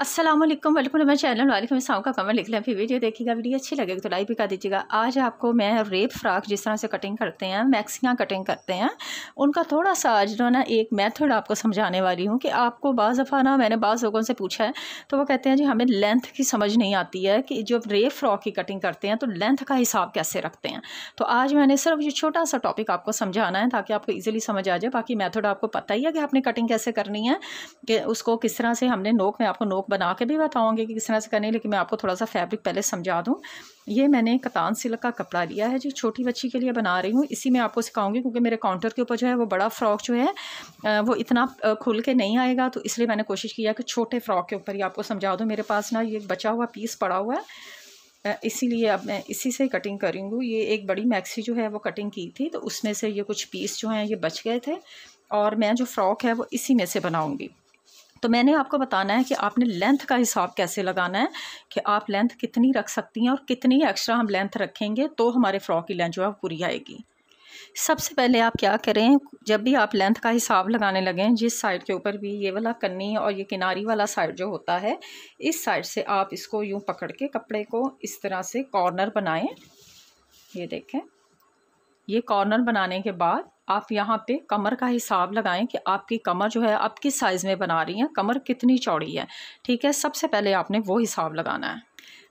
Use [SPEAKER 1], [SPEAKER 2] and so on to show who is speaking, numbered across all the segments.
[SPEAKER 1] Aslam welcome to my channel वालेकुम साहब का कमेंट लिख लें फिर वीडियो देखिएगा वीडियो अच्छी लगेगी तो लाइक भी कर दीजिएगा आज आपको मैं रेप फ्रॉक जिस तरह से कटिंग करते हैं मैक्सियाँ कटिंग करते हैं उनका थोड़ा सा आज जो ना एक मेथड आपको समझाने वाली हूँ कि आपको बाज़ दफ़ा ना मैंने बाज़ लोगों से पूछा है तो वो कहते हैं जी हमें लेंथ की समझ नहीं आती है कि जब रेप फ्रॉक की कटिंग करते हैं तो लेंथ का हिसाब कैसे रखते हैं तो आज मैंने सिर्फ ये छोटा सा टॉपिक आपको समझाना है ताकि आपको ईजिली समझ आ जाए बाकी मैथड आपको पता ही है कि आपने कटिंग कैसे करनी है कि उसको किस तरह से हमने नोक में आपको नोक बना के भी बताऊँगी कि किस तरह से करनी है लेकिन मैं आपको थोड़ा सा फैब्रिक पहले समझा दूँ ये मैंने कतान सिल्क का कपड़ा लिया है जी छोटी बच्ची के लिए बना रही हूँ इसी में आपको सिखाऊंगी क्योंकि मेरे काउंटर के ऊपर जो है वो बड़ा फ्रॉक जो है वो इतना खुल के नहीं आएगा तो इसलिए मैंने कोशिश किया कि छोटे फ्रॉक के ऊपर ही आपको समझा दूँ मेरे पास ना ये बचा हुआ पीस पड़ा हुआ है इसीलिए अब मैं इसी से कटिंग करूँगी ये एक बड़ी मैक्सी जो है वो कटिंग की थी तो उसमें से ये कुछ पीस जो हैं ये बच गए थे और मैं जो फ़्रॉक है वो इसी में से बनाऊँगी तो मैंने आपको बताना है कि आपने लेंथ का हिसाब कैसे लगाना है कि आप लेंथ कितनी रख सकती हैं और कितनी एक्स्ट्रा हम लेंथ रखेंगे तो हमारे फ़्रॉक की लेंथ जो है पूरी आएगी सबसे पहले आप क्या करें जब भी आप लेंथ का हिसाब लगाने लगें जिस साइड के ऊपर भी ये वाला कन्नी और ये किनारी वाला साइड जो होता है इस साइड से आप इसको यूँ पकड़ के कपड़े को इस तरह से कॉर्नर बनाएं ये देखें ये कॉर्नर बनाने के बाद आप यहाँ पे कमर का हिसाब लगाएं कि आपकी कमर जो है आप किस साइज़ में बना रही हैं कमर कितनी चौड़ी है ठीक है सबसे पहले आपने वो हिसाब लगाना है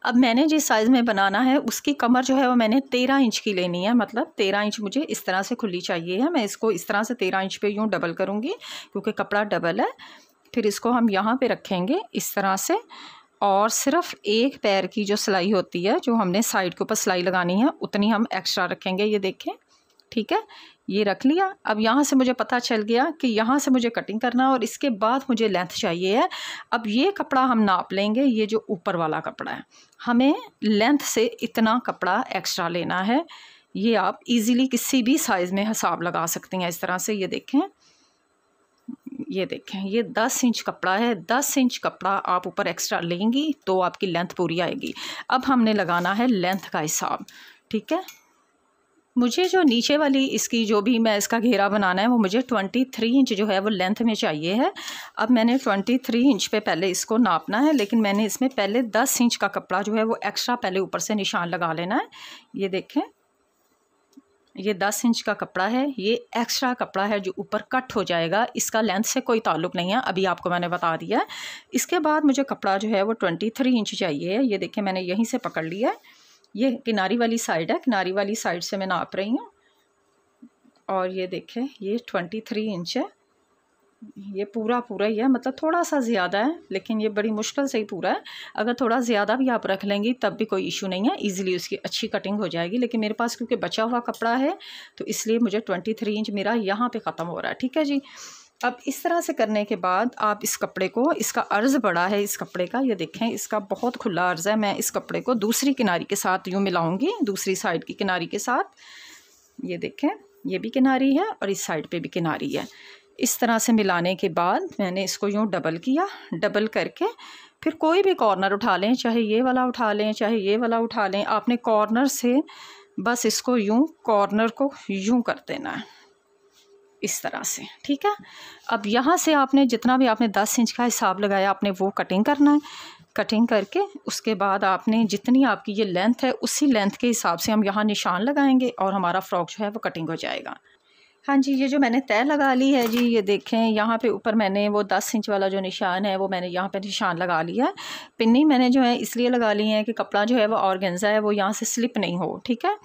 [SPEAKER 1] अब मैंने जिस साइज़ में बनाना है उसकी कमर जो है वो मैंने तेरह इंच की लेनी है मतलब तेरह इंच मुझे इस तरह से खुली चाहिए है मैं इसको इस तरह से तेरह इंच पर यूँ डबल करूँगी क्योंकि कपड़ा डबल है फिर इसको हम यहाँ पर रखेंगे इस तरह से और सिर्फ एक पैर की जो सिलाई होती है जो हमने साइड के ऊपर सिलाई लगानी है उतनी हम एक्स्ट्रा रखेंगे ये देखें ठीक है ये रख लिया अब यहाँ से मुझे पता चल गया कि यहाँ से मुझे कटिंग करना है और इसके बाद मुझे लेंथ चाहिए है अब ये कपड़ा हम नाप लेंगे ये जो ऊपर वाला कपड़ा है हमें लेंथ से इतना कपड़ा एक्स्ट्रा लेना है ये आप इजीली किसी भी साइज़ में हिसाब लगा सकती हैं इस तरह से ये देखें ये देखें ये दस इंच कपड़ा है दस इंच कपड़ा आप ऊपर एक्स्ट्रा लेंगी तो आपकी लेंथ पूरी आएगी अब हमने लगाना है लेंथ का हिसाब ठीक है मुझे जो नीचे वाली इसकी जो भी मैं इसका घेरा बनाना है वो मुझे ट्वेंटी थ्री इंच जो है वो लेंथ में चाहिए है अब मैंने ट्वेंटी थ्री इंच पे पहले इसको नापना है लेकिन मैंने इसमें पहले दस इंच का कपड़ा जो है वो एक्स्ट्रा पहले ऊपर से निशान लगा लेना है ये देखें ये दस इंच का कपड़ा है ये एक्स्ट्रा कपड़ा है जो ऊपर कट हो जाएगा इसका लेंथ से कोई ताल्लुक नहीं है अभी आपको मैंने बता दिया इसके बाद मुझे कपड़ा जो है वो ट्वेंटी थ्री इंच चाहिए है ये देखें मैंने यहीं से पकड़ लिया है ये किनारी वाली साइड है किनारी वाली साइड से मैं नाप रही हूँ और ये देखें ये ट्वेंटी थ्री इंच है ये पूरा पूरा ही है मतलब थोड़ा सा ज़्यादा है लेकिन ये बड़ी मुश्किल से ही पूरा है अगर थोड़ा ज़्यादा भी आप रख लेंगी तब भी कोई इशू नहीं है इजीली उसकी अच्छी कटिंग हो जाएगी लेकिन मेरे पास क्योंकि बचा हुआ कपड़ा है तो इसलिए मुझे ट्वेंटी थ्री इंच मेरा यहाँ पे ख़त्म हो रहा है ठीक है जी अब इस तरह से करने के बाद आप इस कपड़े को इसका अर्ज़ बड़ा है इस कपड़े का ये देखें इसका बहुत खुला अर्ज़ है मैं इस कपड़े को दूसरी किनारी के साथ यूँ मिलाऊँगी दूसरी साइड की किनारी के साथ ये देखें ये भी किनारी है और इस साइड पे भी किनारी है इस तरह से मिलाने के बाद मैंने इसको यूँ डबल किया डबल करके फिर कोई भी कॉर्नर उठा लें चाहे ये वाला उठा लें चाहे ये वाला उठा लें आपने कॉर्नर से बस इसको यूँ कॉर्नर को यूँ कर देना है इस तरह से ठीक है अब यहाँ से आपने जितना भी आपने दस इंच का हिसाब लगाया आपने वो कटिंग करना है कटिंग करके उसके बाद आपने जितनी आपकी ये लेंथ है उसी लेंथ के हिसाब से हम यहाँ निशान लगाएंगे और हमारा फ्रॉक जो है वो कटिंग हो जाएगा हाँ जी ये जो मैंने तय लगा ली है जी ये देखें यहाँ पे ऊपर मैंने वो दस इंच वाला जो निशान है वो मैंने यहाँ पे निशान लगा लिया है पिन्नी मैंने जो है इसलिए लगा ली है कि कपड़ा जो है वो ऑर्गेन्जा है वो यहाँ से स्लिप नहीं हो ठीक है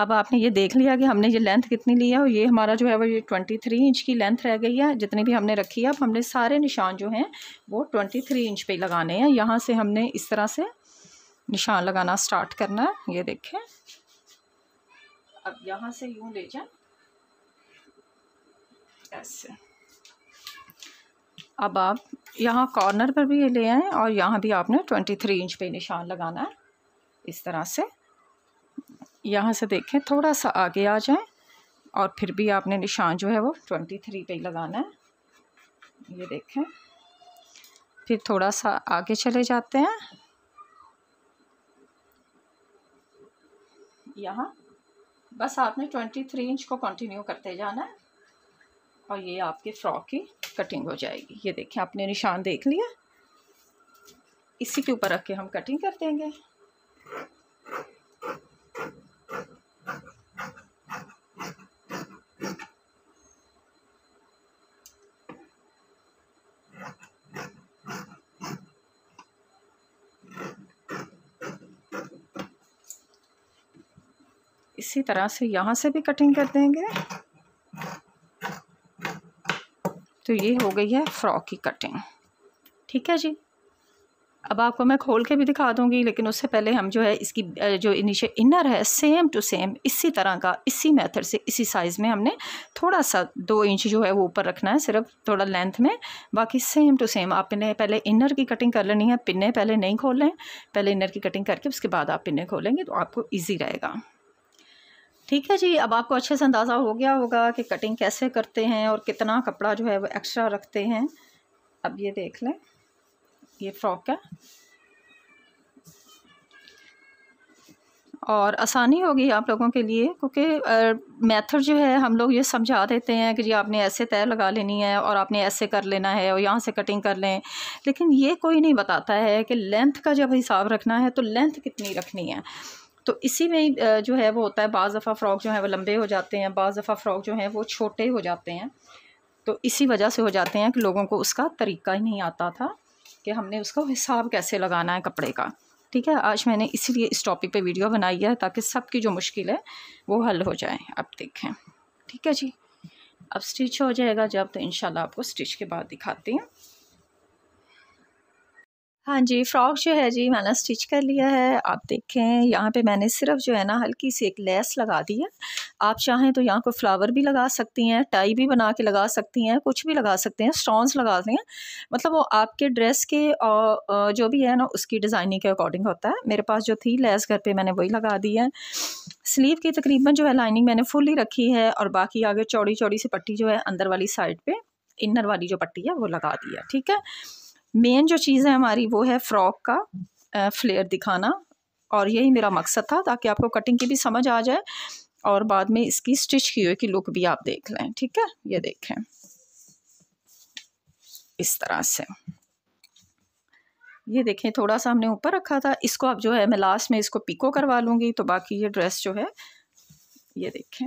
[SPEAKER 1] अब आपने ये देख लिया कि हमने ये लेंथ कितनी ली है और ये हमारा जो है वो ये ट्वेंटी थ्री इंच की लेंथ रह गई है जितनी भी हमने रखी है अब हमने सारे निशान जो हैं वो ट्वेंटी थ्री इंच पे लगाने हैं यहाँ से हमने इस तरह से निशान लगाना स्टार्ट करना है ये देखें अब यहाँ से यूँ ले जाए ऐसे अब आप यहाँ कॉर्नर पर भी ये ले आएँ और यहाँ भी आपने ट्वेंटी थ्री इंच पर निशान लगाना है इस तरह से यहाँ से देखें थोड़ा सा आगे आ जाएं और फिर भी आपने निशान जो है वो ट्वेंटी थ्री पर लगाना है ये देखें फिर थोड़ा सा आगे चले जाते हैं यहाँ बस आपने ट्वेंटी थ्री इंच को कंटिन्यू करते जाना है और ये आपके फ्रॉक की कटिंग हो जाएगी ये देखें आपने निशान देख लिया इसी के ऊपर रख के हम कटिंग कर देंगे इसी तरह से यहाँ से भी कटिंग कर देंगे तो ये हो गई है फ्रॉक की कटिंग ठीक है जी अब आपको मैं खोल के भी दिखा दूंगी लेकिन उससे पहले हम जो है इसकी जो नीचे इनर है सेम टू सेम इसी तरह का इसी मेथड से इसी साइज़ में हमने थोड़ा सा दो इंच जो है वो ऊपर रखना है सिर्फ थोड़ा लेंथ में बाकी सेम टू सेम आपने पहले इनर की कटिंग कर लेनी है पिन्ने पहले नहीं खोलें पहले इनर की कटिंग करके उसके बाद आप पिन्ने खोलेंगे तो आपको ईजी रहेगा ठीक है जी अब आपको अच्छे से अंदाज़ा हो गया होगा कि कटिंग कैसे करते हैं और कितना कपड़ा जो है वो एक्स्ट्रा रखते हैं अब ये देख लें ये फ्रॉक है और आसानी होगी आप लोगों के लिए क्योंकि मेथड जो है हम लोग ये समझा देते हैं कि जी आपने ऐसे तय लगा लेनी है और आपने ऐसे कर लेना है और यहाँ से कटिंग कर लें लेकिन ये कोई नहीं बताता है कि लेंथ का जब हिसाब रखना है तो लेंथ कितनी रखनी है तो इसी में जो है वो होता है बाज़ दफ़ा फ़्रॉक जो है वो लंबे हो जाते हैं बाज़ दफ़ा फ़्रॉक जो है वो छोटे हो जाते हैं तो इसी वजह से हो जाते हैं कि लोगों को उसका तरीका ही नहीं आता था कि हमने उसका हिसाब कैसे लगाना है कपड़े का ठीक है आज मैंने इसीलिए इस टॉपिक पे वीडियो बनाई है ताकि सबकी जो मुश्किल है वो हल हो जाए अब देखें ठीक है जी अब स्टिच हो जाएगा जब तो इन आपको स्टिच के बाद दिखाती हूँ हाँ जी फ्रॉक जो है जी मैंने स्टिच कर लिया है आप देखें यहाँ पे मैंने सिर्फ जो है ना हल्की सी एक लेस लगा दी है आप चाहें तो यहाँ को फ्लावर भी लगा सकती हैं टाई भी बना के लगा सकती हैं कुछ भी लगा सकते हैं स्टोन्स लगा दें मतलब वो आपके ड्रेस के और जो भी है ना उसकी डिज़ाइनिंग के अकॉर्डिंग होता है मेरे पास जो थी लेस घर पर मैंने वही लगा दी है स्लीव की तकरीबन जो है लाइनिंग मैंने फुल ही रखी है और बाकी आगे चौड़ी चौड़ी सी पट्टी जो है अंदर वाली साइड पर इनर वाली जो पट्टी है वो लगा दी है ठीक है मेन जो चीज़ है हमारी वो है फ्रॉक का फ्लेयर दिखाना और यही मेरा मकसद था ताकि आपको कटिंग की भी समझ आ जाए और बाद में इसकी स्टिच की हुई की लुक भी आप देख लें ठीक है ये देखें इस तरह से ये देखें थोड़ा सा हमने ऊपर रखा था इसको अब जो है मैं लास्ट में इसको पिको करवा लूँगी तो बाकी ये ड्रेस जो है ये देखें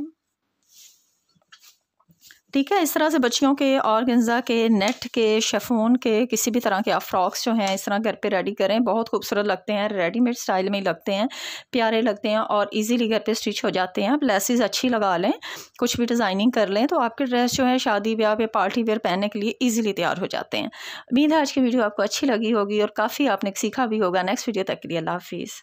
[SPEAKER 1] ठीक है इस तरह से बच्चियों के और गेंजा के नेट के शेफोन के किसी भी तरह के आप फ्रॉक्स जो हैं इस तरह घर पे रेडी करें बहुत खूबसूरत लगते हैं रेडीमेड स्टाइल में ही लगते हैं प्यारे लगते हैं और इजीली घर पे स्टिच हो जाते हैं आप लेसिस अच्छी लगा लें कुछ भी डिज़ाइनिंग कर लें तो आपके ड्रेस जो है शादी ब्याह या पार्टी वेयर पहनने के लिए ईजिली तैयार हो जाते हैं उम्मीद है आज की वीडियो आपको अच्छी लगी होगी और काफ़ी आपने सीखा भी होगा नेक्स्ट वीडियो तक के लिए अल्लाह हाफिज़